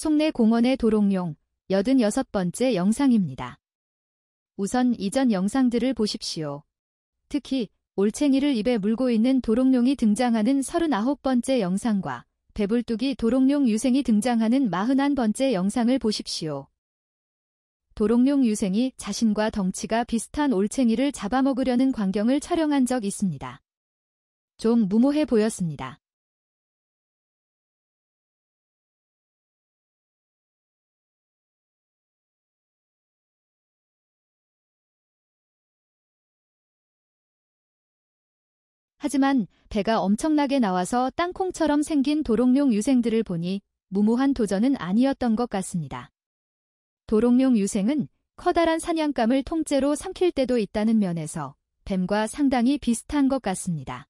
송내 공원의 도롱뇽 86번째 영상입니다. 우선 이전 영상들을 보십시오. 특히 올챙이를 입에 물고 있는 도롱뇽이 등장하는 39번째 영상과 배불뚝이 도롱뇽 유생이 등장하는 41번째 영상을 보십시오. 도롱뇽 유생이 자신과 덩치가 비슷한 올챙이를 잡아먹으려는 광경을 촬영한 적 있습니다. 좀 무모해 보였습니다. 하지만 배가 엄청나게 나와서 땅콩처럼 생긴 도롱뇽 유생들을 보니 무모한 도전은 아니었던 것 같습니다. 도롱뇽 유생은 커다란 사냥감을 통째로 삼킬 때도 있다는 면에서 뱀과 상당히 비슷한 것 같습니다.